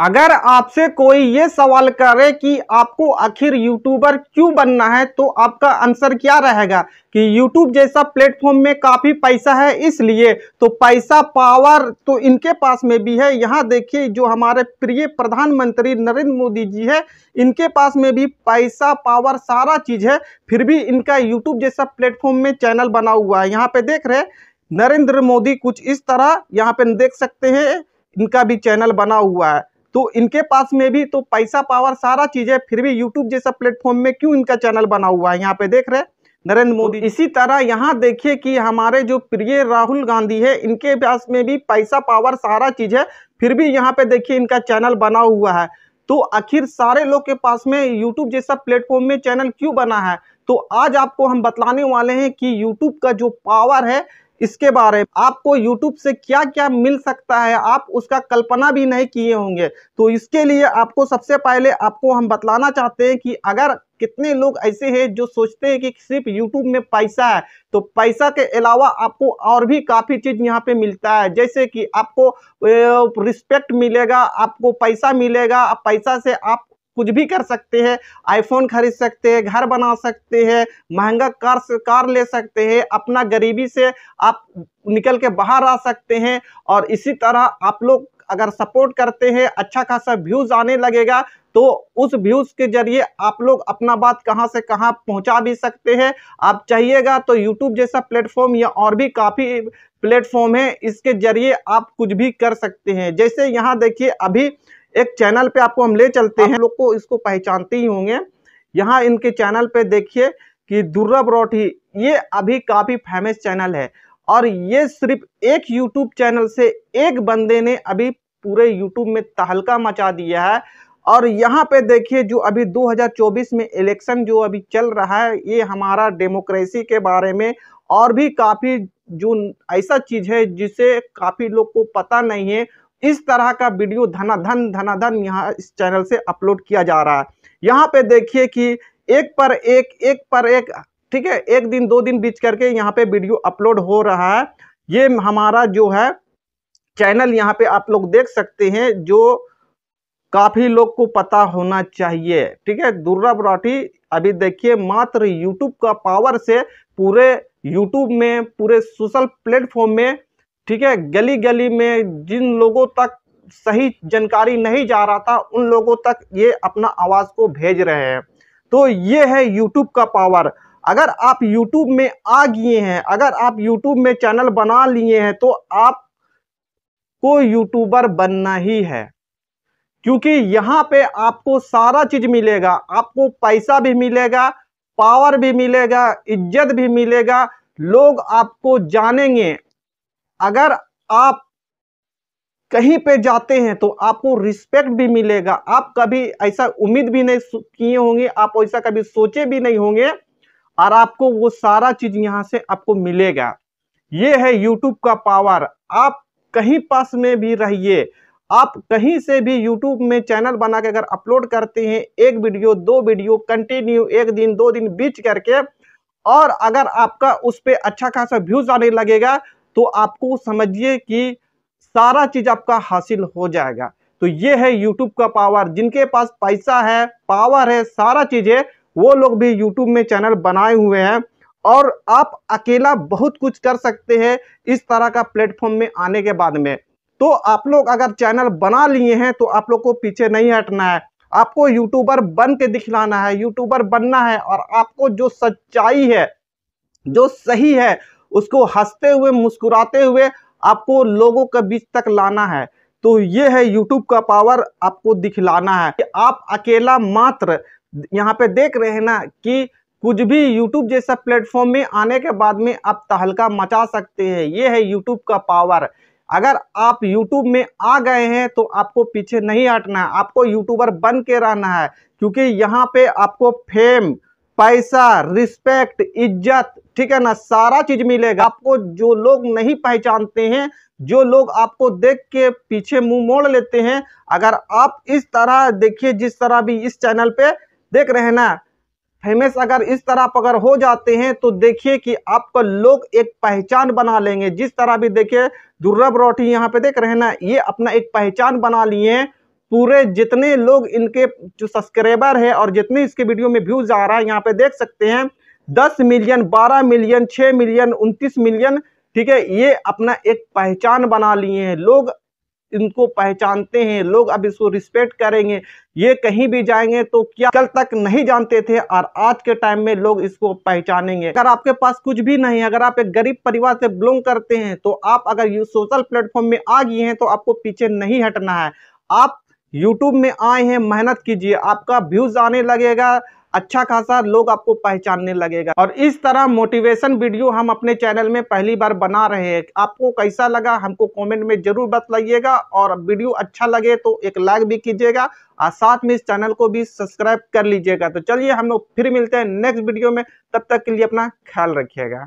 अगर आपसे कोई ये सवाल करे कि आपको आखिर यूट्यूबर क्यों बनना है तो आपका आंसर क्या रहेगा कि यूट्यूब जैसा प्लेटफॉर्म में काफ़ी पैसा है इसलिए तो पैसा पावर तो इनके पास में भी है यहाँ देखिए जो हमारे प्रिय प्रधानमंत्री नरेंद्र मोदी जी है इनके पास में भी पैसा पावर सारा चीज़ है फिर भी इनका यूट्यूब जैसा प्लेटफॉर्म में चैनल बना हुआ है यहाँ पे देख रहे नरेंद्र मोदी कुछ इस तरह यहाँ पे देख सकते हैं इनका भी चैनल बना हुआ है तो इनके पास में भी तो पैसा पावर सारा चीज़ है फिर भी यूट्यूब जैसा प्लेटफॉर्म में क्यों इनका चैनल बना हुआ है यहाँ पे देख रहे नरेंद्र तो मोदी इसी तरह यहाँ देखिए कि हमारे जो प्रिय राहुल गांधी है इनके पास में भी पैसा पावर सारा चीज़ है फिर भी यहाँ पे देखिए इनका चैनल बना हुआ है तो आखिर सारे लोग के पास में यूट्यूब जैसा प्लेटफॉर्म में चैनल क्यों बना है तो आज आपको हम बतलाने वाले हैं कि यूट्यूब का जो पावर है इसके बारे में आपको यूट्यूब से क्या क्या मिल सकता है आप उसका कल्पना भी नहीं किए होंगे तो इसके लिए आपको सबसे पहले आपको हम बतलाना चाहते हैं कि अगर कितने लोग ऐसे हैं जो सोचते हैं कि सिर्फ यूट्यूब में पैसा है तो पैसा के अलावा आपको और भी काफ़ी चीज़ यहाँ पे मिलता है जैसे कि आपको रिस्पेक्ट मिलेगा आपको पैसा मिलेगा पैसा से आप कुछ भी कर सकते हैं आईफोन खरीद सकते हैं घर बना सकते हैं महंगा कार कार ले सकते हैं अपना गरीबी से आप निकल के बाहर आ सकते हैं और इसी तरह आप लोग अगर सपोर्ट करते हैं अच्छा खासा व्यूज़ आने लगेगा तो उस व्यूज़ के जरिए आप लोग अपना बात कहां से कहां पहुंचा भी सकते हैं आप चाहिएगा तो यूट्यूब जैसा प्लेटफॉर्म या और भी काफ़ी प्लेटफॉर्म है इसके जरिए आप कुछ भी कर सकते हैं जैसे यहाँ देखिए अभी एक चैनल पे आपको हम ले चलते हैं लोग को इसको पहचानते ही होंगे यहाँ इनके चैनल पे देखिए कि दुर्लभ रोठी ये अभी काफ़ी फेमस चैनल है और ये सिर्फ एक यूट्यूब चैनल से एक बंदे ने अभी पूरे यूट्यूब में तहलका मचा दिया है और यहाँ पे देखिए जो अभी 2024 में इलेक्शन जो अभी चल रहा है ये हमारा डेमोक्रेसी के बारे में और भी काफ़ी जो ऐसा चीज़ है जिसे काफ़ी लोग को पता नहीं है इस तरह का वीडियो धनाधन धनाधन यहाँ इस चैनल से अपलोड किया जा रहा है यहाँ पे देखिए कि एक पर एक एक पर एक ठीक है एक दिन दो दिन बीच करके यहाँ पे वीडियो अपलोड हो रहा है ये हमारा जो है चैनल यहाँ पे आप लोग देख सकते हैं जो काफ़ी लोग को पता होना चाहिए ठीक है दुर्रा बराठी अभी देखिए मात्र यूट्यूब का पावर से पूरे यूट्यूब में पूरे सोशल प्लेटफॉर्म में ठीक है गली गली में जिन लोगों तक सही जानकारी नहीं जा रहा था उन लोगों तक ये अपना आवाज़ को भेज रहे हैं तो ये है यूट्यूब का पावर अगर आप यूट्यूब में आ गए हैं अगर आप यूट्यूब में चैनल बना लिए हैं तो आप को यूट्यूबर बनना ही है क्योंकि यहाँ पे आपको सारा चीज मिलेगा आपको पैसा भी मिलेगा पावर भी मिलेगा इज्जत भी मिलेगा लोग आपको जानेंगे अगर आप कहीं पे जाते हैं तो आपको रिस्पेक्ट भी मिलेगा आप कभी ऐसा उम्मीद भी नहीं किए होंगे आप ऐसा कभी सोचे भी नहीं होंगे और आपको वो सारा चीज यहाँ से आपको मिलेगा ये है यूट्यूब का पावर आप कहीं पास में भी रहिए आप कहीं से भी यूट्यूब में चैनल बना के अगर अपलोड करते हैं एक वीडियो दो वीडियो कंटिन्यू एक दिन दो दिन बीच करके और अगर आपका उस पर अच्छा खासा व्यूज आने लगेगा तो आपको समझिए कि सारा चीज आपका हासिल हो जाएगा तो ये है यूट्यूब का पावर जिनके पास पैसा है पावर है सारा चीज है वो लोग भी यूट्यूब में चैनल बनाए हुए हैं और आप अकेला बहुत कुछ कर सकते हैं इस तरह का प्लेटफॉर्म में आने के बाद में तो आप लोग अगर चैनल बना लिए हैं तो आप लोग को पीछे नहीं हटना है आपको यूट्यूबर बन के दिखलाना है यूट्यूबर बनना है और आपको जो सच्चाई है जो सही है उसको हंसते हुए मुस्कुराते हुए आपको लोगों के बीच तक लाना है तो ये है यूट्यूब का पावर आपको दिखलाना है कि आप अकेला मात्र यहाँ पे देख रहे हैं ना कि कुछ भी यूट्यूब जैसा प्लेटफॉर्म में आने के बाद में आप तहलका मचा सकते हैं ये है यूट्यूब का पावर अगर आप YouTube में आ गए हैं तो आपको पीछे नहीं हटना है आपको यूट्यूबर बन के रहना है क्योंकि यहाँ पे आपको फेम पैसा रिस्पेक्ट इज्जत ठीक है ना सारा चीज मिलेगा आपको जो लोग नहीं पहचानते हैं जो लोग आपको देख के पीछे मुंह मोड़ लेते हैं अगर आप इस तरह देखिए जिस तरह भी इस चैनल पे देख रहे हैं ना फेमस अगर इस तरह आप अगर हो जाते हैं तो देखिए कि आपका लोग एक पहचान बना लेंगे जिस तरह भी देखिए दुर्लभ रोटी यहाँ पे देख रहे हैं ना ये अपना एक पहचान बना लिए हैं पूरे जितने लोग इनके जो सब्सक्राइबर है और जितने इसके वीडियो में व्यूज आ रहा है यहाँ पे देख सकते हैं दस मिलियन बारह मिलियन छः मिलियन उनतीस मिलियन ठीक है ये अपना एक पहचान बना लिए हैं लोग इनको पहचानते हैं लोग अब इसको रिस्पेक्ट करेंगे ये कहीं भी जाएंगे तो क्या कल तक नहीं जानते थे और आज के टाइम में लोग इसको पहचानेंगे अगर आपके पास कुछ भी नहीं अगर आप एक गरीब परिवार से बिलोंग करते हैं तो आप अगर सोशल प्लेटफॉर्म में आ गए हैं तो आपको पीछे नहीं हटना है आप यूट्यूब में आए हैं मेहनत कीजिए आपका व्यूज आने लगेगा अच्छा खासा लोग आपको पहचानने लगेगा और इस तरह मोटिवेशन वीडियो हम अपने चैनल में पहली बार बना रहे हैं आपको कैसा लगा हमको कमेंट में जरूर बतलाइएगा और वीडियो अच्छा लगे तो एक लाइक भी कीजिएगा और साथ में इस चैनल को भी सब्सक्राइब कर लीजिएगा तो चलिए हम लोग फिर मिलते हैं नेक्स्ट वीडियो में तब तक के लिए अपना ख्याल रखिएगा